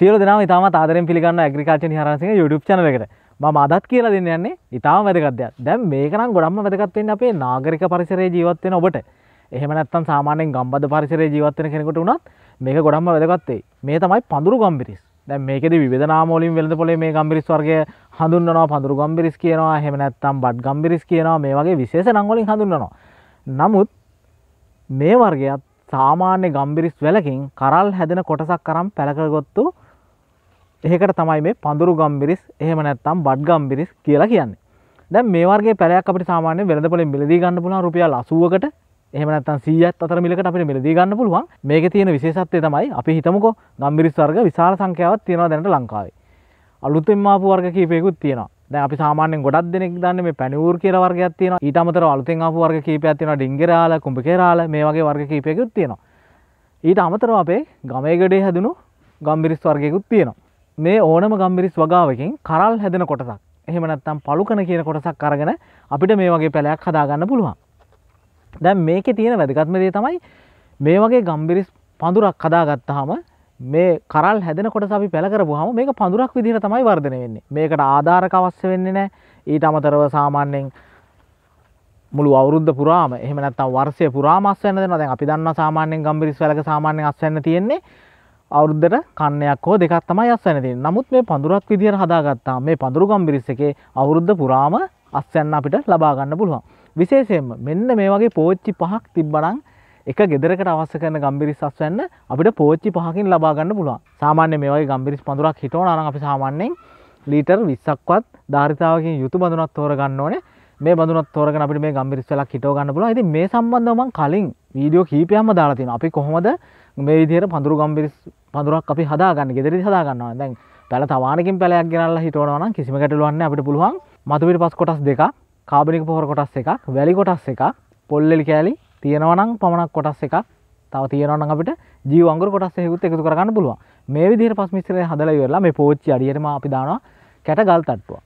සියල දෙනාව ඉතාම ආදරෙන් පිළිගන්න ඇග්‍රිකාචන හරසික YouTube චනලකට මම අදත් කියලා දෙන්න යන්නේ ඉතාම වැදගත්යක් දැම් මේකනම් ගොඩම්ම වැදගත්වෙන් අපේ නාගරික පරිසරේ ජීවත්වෙන ඔබට එහෙමනත්තන් සාමානෙන් ගම්බද පරිසරේ ජීවත්වන කෙනෙකුට වුණත් මේක ගොඩම්ම වැදගත්තේ මේ තමයි පඳුරු ගම්බිරිස් දැ මේකෙද විධනාමෝලින් වෙලඳ පොලේ මේ ගම්බිරිස් වර්ගේ හඳුන්නවා පඳුරු ගම්බිරිස් කියනවා හෙමනැත්තම් බඩ් ගම්බිරිස් කියනවා මේ වගේ විශේෂ නංගොලින් හඳුන්නවා නමුත් මේ වර්ගයත් සාමාන්‍ය ගම්බිරිස් වලකින් කරල් හැදෙන කොටසක් කරම් පැළකගොත්තු ඒකට තමයි මේ පඳුරු ගම්බිරිස් එහෙම නැත්තම් බඩ් ගම්බිරිස් කියලා කියන්නේ දැ මේවාගේ පැලයක් අපට සාමාන්‍ය වෙළඳපොල මිලදී ගන්න පුලන් රුපියල් අසුවකට එහමනත් සීත් අතර මිලකට අපිට මිලදී ගන්න පුළුවන් මේක තියෙන විශේෂත්වය තමයි අපි හිතමක ගම්බිරිස් වර්ග විශාල සංඛ්‍යාවත් තියෙනවා දැනට ලංකාවේ අලුතෙන්මාපු වර්ග කීපයකුත් තියෙනවා දැ අපි සාමාන්‍යෙන් ගොඩක් දෙනෙක් දන්න මේ පැනිවූර් කියර වර්ගයක් තියෙන ඊටමතර අලුතෙන් අප වර්ග කීපයක් තියෙන ඩිංගෙරාල කුඹ කෙරාල මේ වගේ වර්ග කීපයකුත් තියෙනවා ඊට අමතරව අපේ ගමේගඩේ හැදනු ගම්බිරිස් වර්ගයකුත් තියෙනවා මේ ඕනම ගම්බිරිස් වගාවකින් කරල් හැදෙන කොටසක් එහෙම නැත්තම් පලුකන කියන කොටසක් අරගෙන අපිට මේ වගේ පැලයක් හදාගන්න පුළුවන්. දැන් මේකේ තියෙන වැදගත්ම දේ තමයි මේ වගේ ගම්බිරිස් පඳුරක් හදාගත්තාම මේ කරල් හැදෙන කොටස අපි පැල කරපුවාම මේක පඳුරක් විදිහට තමයි වර්ධනය වෙන්නේ. මේකට ආධාරක අවශ්‍ය වෙන්නේ නැහැ. ඊට අමතරව සාමාන්‍යයෙන් මුළු අවුරුද්ධ පුරාම එහෙම නැත්තම් වර්ෂය පුරාම අස්වැන්න දෙනවා. දැන් අපි දන්නවා සාමාන්‍යයෙන් ගම්බිරිස් වලක සාමාන්‍යයෙන් අස්වැන්න තියෙන්නේ අවුද්ධට කන්නයක් හෝ දෙකක් තමයි අස්සැනති නමුත් මේ පඳුරක් විදිහර හදාගත්තා මේ පඳුරුගම්බිරිස්ස එකේ අවුරුද්ධ පුරාම අස්සැන්න අපිට ලබාගන්න පුළුවන්. විශේෂයෙන්ම මෙන්න මේ වගේ පෝච්චි පහක් තිබ්බනං එක ගෙදරකට අවස්ස කරන ගම්බිරිස් අස්වන්න අපිට පෝච්චි පහකින් ලබාගන්න පුළුවන් සාමාන්‍ය මේ වගේ ගම්බිරිස් පඳුරක් හිටෝන අන අපි සාමාන්‍යෙන් ලීටර් විස්සක්වත් ධාරිතාවකින් යුතු බඳුනත් තෝරගන්න ඕනේ මේ බඳුන තෝරග අපිට මේ ගම්ිරිස්සලක් හිටෝ ගන්න පුල ඇති මේ සම්බන්ධමන් කලින් වීඩියෝ කීපයම දාලාතින අපි කොහොමද මේ විදිර පඳුරු ගම්බිරිස් පඳුරක් අපි හදාගන්න ගෙදරි හදාගන්නවා දැන් පැල තවානකින් පැලයක් ගෙනල්ල හිටවනවන කිසිම ගැටලුවන්න අපිට පුළුවන් මතුවිට පස් කොටස් දෙක කාබනික පොහොර කොටස් එකක් වැලි කොටස් එකක් පොල්ලෙලි කෑලි තියෙනවනම් පමණක් කොටස් එකක් තව තියෙනවනම් අපිට ජීවංගුර කොටස් එකකුත් එකතු කරගන්න පුළුවන් මේ විදිහට පස් මිශ්‍රය හදලා ඉවරලා මේ පෝච්චි අඩියටම අපි දානවා කැට ගල් තට්ටුවක්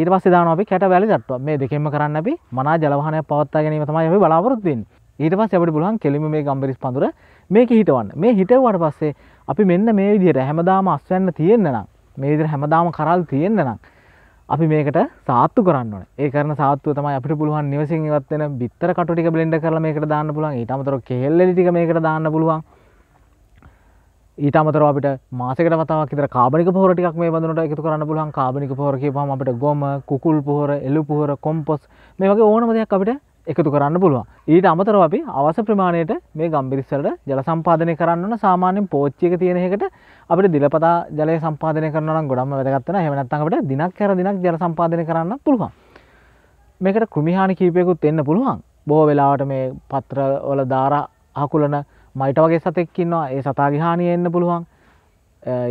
ඊට පස්සේ දානවා අපි කැට වැලි තට්ටුවක්. මේ දෙකෙන්ම කරන්න අපි මනා ජලවහනයක් පවත්වා ගැනීම තමයි අපි බලාපොරොත්තු වෙන්නේ. ඊට පස්සේ අපිට පුළුවන් කෙලිම මේ ගම්බරිස් පඳුර මේක හිටවන්න. මේ හිටවුවට පස්සේ අපි මෙන්න මේ විදිහට හැමදාම අස්වැන්න තියෙන්න නම් මේ විදිහට හැමදාම කරල් තියෙන්න නම් අපි මේකට සාත්තු කරන්න ඕනේ. ඒ කරන සාත්තුව තමයි අපිට පුළුවන් නිවසින් ඉවත් වෙන බිත්තර කටු ටික බ්ලෙන්ඩ් කරලා මේකට දාන්න පුළුවන්. ඊට අමතරව කෙහෙල් එලි ටික මේකට දාන්න පුළුවන්. ඊට අමතර අපට මාසකට වතාවක් විතර කාබනික පොහොර ටිකක් මේ බඳුනට එකතු කරන්න පුළුවන් කාබනික පොහොර කියපුවම අපිට ගොම කුකුල් පොහොර එළු පොහොර කොම්පොස් මේ වගේ ඕනම දෙයක් අපිට එකතු කරන්න පුළුවන්. ඊට අමතරව අපි අවශ්‍ය ප්‍රමාණයට මේ ගම්බිරිස්සලට ජල සම්පාදනය කරන්න ඕන සාමාන්‍යයෙන් පෝච්චි එක තියෙන එකට අපිට දිලපතා ජලය සම්පාදනය කරනවා නම් ගොඩක්ම වැදගත් වෙනවා. එහෙම නැත්නම් අපිට දිනක් කර දිනක් ජල සම්පාදනය කරන්න පුළුවන්. මේකට කෘමිහානි කීපයකුත් එන්න පුළුවන්. බොහෝ වෙලාවට මේ පත්‍රවල දාරා අහකුලන මයිට වගේ සතෙක්කින්නවා ඒ සතාගේ හානිය එන්න පුළුවන්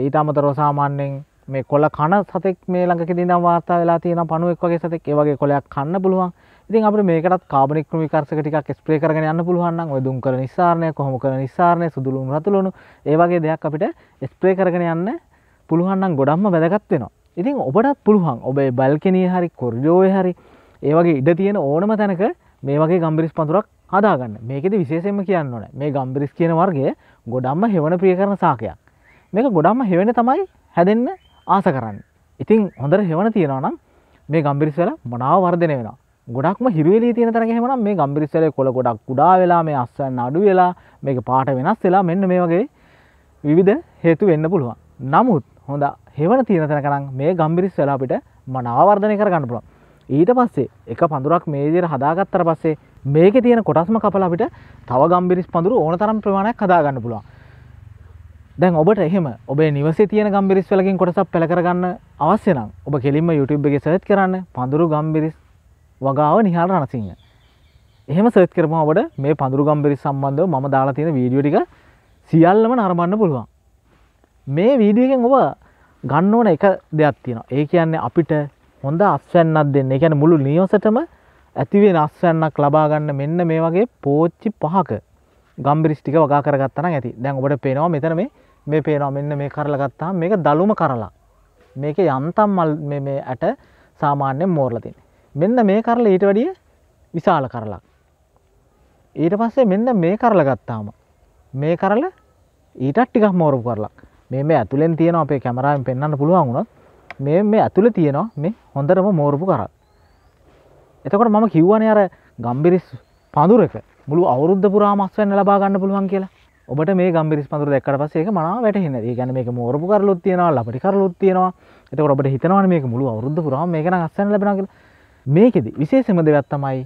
ඊට අමතරව සාමාන්‍යෙන් මේ කොල කන සතෙක් මේ ළඟක දින වාර්තා වෙලා තියෙන පනුවෙක් වගේ සතෙක් ඒවගේ කොලයක් කන්න පුළුවන් ඉතින් අප මේකටත් කාබනික් ක්‍රමිකර්සක ටිකක් ස්ප්‍රේ කරගෙන යන්න පුළුවන් ඔයදුම් කර නිසාරණය කොහොම කර නිසාරණය සුදුළුම් රතුලුණු ඒවගේ දෙයක් අපිට ස්ප්‍රේ කරගෙන යන්න පුළුවන්නම් ගොඩම්ම වැදගත්වෙනවා ඉතින් ඔබටත් පුළුවන් ඔබේ බැල්කෙනී හරි කොරජෝය හරි ඒවගේ ඉඩ තියෙන ඕනම තැනක මේ වගේ ගම්බිරිස් පඳුරක් හදාගන්න මේකෙද විශේෂෙන්ම කියන්න ඕන මේ ගම්බිරිස් කියන වර්ගේ ගොඩම්ම හෙවන ප්‍රිය කරන සාකයක් මේක ගොඩම්ම හෙවෙන තමයි හැදෙන්න ආස කරන්න ඉතින් හොඳර හෙවන තියෙනවනම් මේ ගම්බිරිස්වල මනාව වර්ධන වෙන ගොඩක්ම හිරුවලි තියෙන තර හෙමන මේ ගම්බිරිස්සල කොළ ගොඩක් කුඩා වෙලා මේ අස්සන්න අඩු වෙලා මේක පාට වෙනස් වෙලා මෙන්න මේ වගේ විවිධ හේතු වෙන්න පුළුවන් නමුත් හොඳ හෙවන තියෙන තැන කරම් මේ ගම්බිරිස් වෙලාපිට මනාවර්ධනය කරගන්න පුළුවන් ඊට පස්සේ එක පඳුරක් මේදිර හදාගත්තර පස්සේ මේක තියෙන කොටස්ම කපල අපිට තව ගම්බිරිස් පඳුරු ඕන තරම් ප්‍රමාණයක් හදාගන්න පුළුවන් දැන් ඔබට එහෙම ඔබේ නිවස තියන ගම්බිරිස් වලකින් කොටසක් පෙළකරගන්න අවශ්‍යනම් ඔබ කෙලින්ම YouTube එක සර්ච් කරන්න පඳුරු ගම්බිරිස් වගාව නිහාල් රණසිංහ එහෙම සර්ච් කරම ඔබට මේ පඳුරු ගම්බිරිස් සම්බන්ධව මම දාලා තියෙන වීඩියෝ ටික සියල්ලම නරඹන්න පුළුවන් මේ වීඩියෝ එකෙන් ඔබ ගන්න ඕන එක දෙයක් තියෙනවා ඒ කියන්නේ අපිට හොඳ අස්වැන්නක් දෙන්න ඒ කියන්නේ මුළු නිවසටම ඇතිවේ නස්වැන්නක් ලබාගන්න මෙන්න මේ වගේ පෝච්චි පහක ගම්බිරිස්ටික වගා කරගත්තන ඇති දැන් ඔබට පේනවා මෙතන මේ මේ පේනවා මෙන්න මේ කරලගත්තා මේක දළුම කරලා මේක යන්තම් මල් මේ ඇට සාමාන්‍යයෙන් මෝරලතින් මෙන්න මේ කරල ඊට වැඩිය විශාල කරලා ඊට පස්සේ මෙන්න මේ කරලගත්තාම මේ කරල ඊටත් ටිකක් මෝරු කරලක් මේ මේ ඇතුළෙන් තියෙන අපේ කැමරාවෙන් පෙන්න්න පුළුවන් වුණත් මේ මේ ඇතුළ තියෙනවා මේ හොඳරම මෝරපු කරක් එතකොට මම කිව්වන අර ගම්බිරිස් පඳුරක මුළු අවුද්ධ පුරාමස්වන්න ලබාගන්න පුළුවන් කියලා ඔබට මේ ගම්බිරිස් පඳුර දෙක්කට පසේ මනා වැටහින්න ගැන මේ මෝරපු කරලොත් තියෙනවා ලපටි කරලොත් තියෙනවා එතකොට ඔබට හිතනවා මේ මුළු අවුද්ධ පුරාම මේකන අස්සන ලබෙන මේකෙද විශේෂම දෙයක් තමයි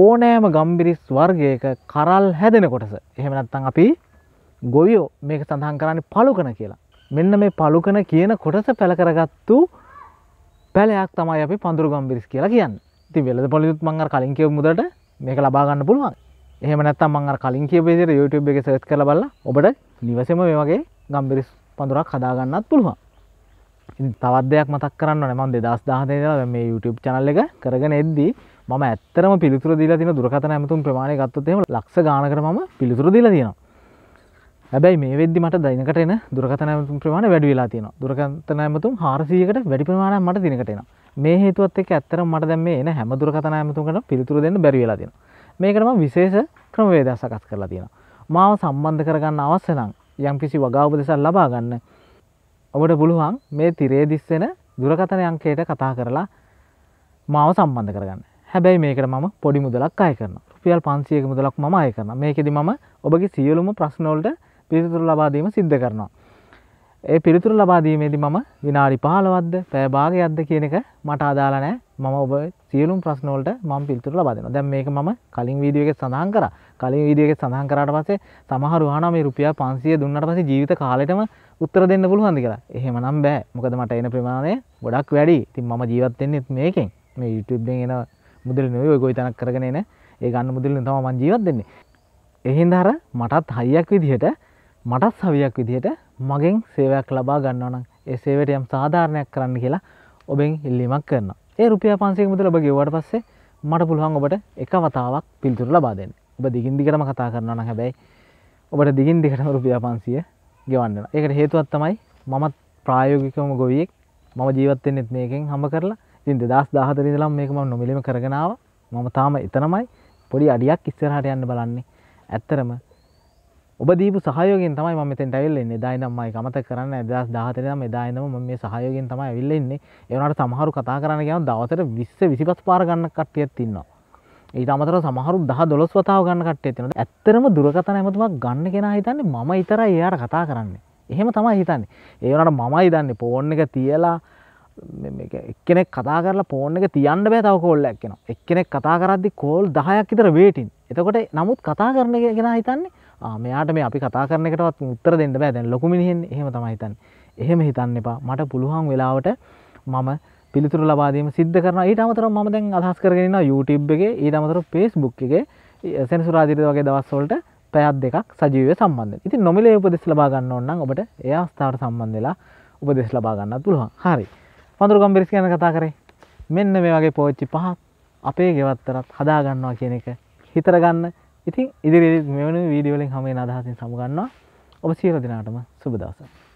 ඕනෑම ගම්බිරිස් වර්ගයක කරල් හැදෙන කොටස එහෙමනත්තං අපි ගොවියෝ මේක සඳහන් කරන්න පලුකන කියලා මෙන්න මේ පලුකන කියන කොටස පැළකරගත්තු පැලයක් තමයි අපි පඳුරු ගම්බිරිස් කියලා කියන්න ති වෙලද පොලිුත් මංඟ කලින් කියව මුදට මේක ලබාගන්න පුළුවන් එහම නැත්තම් මංඟ කලින් කියපේදර YouTube එක සෙස් කළ බල්ල ඔබට නිවසම මේ වගේ ගම්බිරිස් පඳුරක් හදාගන්නත් පුළුවන් තවත් දෙයක් මතක් කරන්න නම දෙදස් දාහතේදල මේ YouTube චනල්ල එක කරගෙන එද්දී මම ඇත්තරම පිළිතුර දීලා තින දුරකතන ඇමතුම් ප්‍රමාණය ගත්තොතේම ලක්ෂ ගානකර ම පිළිතුර දීලා තියෙනවා හැබැයි මේ වෙද්දි මට දයිනකට එන දුරකතන ඇමතුම් ප්‍රමාණ වැඩි වෙලා තියෙන දුරකතන ඇමතුම් හාරසීකට වැඩි ප්‍රමාණයක් මට දිනකට එනවා මේ හේතුවත් එක ඇත්තර මට දැම එන හැමදුර කතන ඇමතුකට පිළිතුර දෙන්න බැරිවෙලා දෙෙන මේකටම විශේෂ ක්‍රමවේද සකස් කරලා තියෙන මාව සම්බන්ධ කරගන්න අවස්සනම් යම් කිසි වගාවපදෙසල් ලබා ගන්න ඔබට පුළුවන් මේ තිරේ දිස්සෙන දුරකතන අංකයට කතා කරලා මාව සම්බන්ධ කරගන්න හැබැයි මේකට මම පොඩි මුදලක් අය කරන රුපියල් පන්සියක මුදලක් මම අය කරන මේකෙදි මම ඔබගේ සියලුම ප්‍රශ්නෝල්ට පිරිතුරු ලබාදීම සිද්ධ කරනවා ඒ පිළිතුර ලබාදීමේදි මම විනාඩි පහලවද්ද පෑභාගයක්ද කියන එක මට අදාලනෑ මම ඔබ සියලුම් ප්‍රශ්නෝලට මම පිල්තුර ලබදෙන දැම් මේක ම කලින් වීඩියක සඳහන් කර කලින් වීඩියක සඳහන් කරට පසේ සමහර හනම රුපිය පන්සිය දුන්නට පස ජීවිත කාලටම උත්තර දෙන්න පුළුවන්දි කියලා එහෙම නම් බෑ මොකද මට එන ප්‍රමාණය ගොඩක් වැඩි තින් ම ජීවත්තෙන්න්නෙත් මේකෙන් මේ යුටබ එන මුදල් නොය ගොයි තනක් කරගෙන එන ඒ ගන්න මුදල්ලින් තම මං ජීවත් දෙන්නේ. එහෙන්දර මටත් හයියක් විදිහට මටත් සවියක් විදිහට මගෙන් සේවයක් ලබා ගන්නවනම් ඒ සේවට යම් සාධාරණයක් කරන්න කියලා ඔබෙන් ඉල්ලීමක් කරන්න ඒ රුපිය පන්සේ මුද ලබ ගෙවට පස්සේ මට පුළුවන් ඔබට එක වතාවක් පිල්තුර ලබා දෙන්න ඔබ දිගින් දිගටම කතා කරනවන හැබැයි ඔබට දිගින් දිගටම රුපිය පන්සිය ගෙවන්න ඒකට හේතුවත් තමයි මමත් ප්‍රායෝගිකම ගොවියෙක් මම ජීවත්තෙන්නෙත් මේකෙන් හම කරලා ඉතින් දෙදස් දාහතරිදලම් මේකම නොමිලිම කරගෙනාව මම තාම එතනමයි පොඩි අඩියක් ඉස්සරහට යන්න බලන්නේ ඇත්තරම ඔබදීපු සහයෝගෙන් තමයි ම මෙතෙන් ඇවිල්ලෙන්නේ දායිනම්මයි මත කරන්න ඇදස් දාහතරම දායනම මේ සහයෝගෙන් තමයි ඇවිල්ලෙන්නේ එවනට සමහරු කතා කරන්න ගම දවසර විස්ස විසිපස් පාරගන්න කට්ටියත් තින්නවා. ඒ අමතර සමහරු දහ දොස් වතාව ගන්න කටේ තින ඇත්තරම දුරකතන ඇමතුමක් ගන්න කෙන හිතන්නේ මම ඉතර එයාට කතා කරන්න එහෙම තමයි හිතන්නේ ඒවනට මමයි දන්නේ පෝර්න් එක තියලා එක්කෙනෙක් කතා කරලා පෝර්න් එක තියන්න බෑ තව කෝල්ල එක්කෙන එක්කෙනෙක් කතා කරද්දි කෝල් දහයක් ඉතර වේටින් එතකොට නමුත් කතා කරන කෙන හිතන්නේ මෙයාට මේ අපි කතා කරනකටත් උත්තර දෙන්න බෑ දැන් ලොකුමිනිහෙන් එහෙම තමයිතන් එහෙම හිතන්න එපා මට පුළුවන් වෙලාවට මම පිළිතුර ලබාදීම සිද්ධ කරන ඊට අමතර ම දැන් අදහස් කරගෙන YouTube එක ඊට අමතර පේස්බුක් එක සැනසුරාදිරිත වගේ දවස්වලට පැත් දෙකක් සජීවය සම්බන්ධ ඉති නොමිලේ උපදෙස් ලබාගන්න ඔන්න ඔබට ඒ අස්ථාවට සම්බන්ධලා උපදෙස් ලබාගන්න පුළුවන් හරි පඳුරුගම්බිරිස් ගැන කතා කරේ මෙන්න මේ වගේ පෝච්චි පහත් අපේ ගෙවත්තරත් හදාගන්නවා කියන එක හිතරගන්න ඉතින් ඉදිරි මෙවන වීඩියෝලින් හමේ අදහසින් සමුගන්නවා ඔබ සියල දිනාටම සුබදවසක්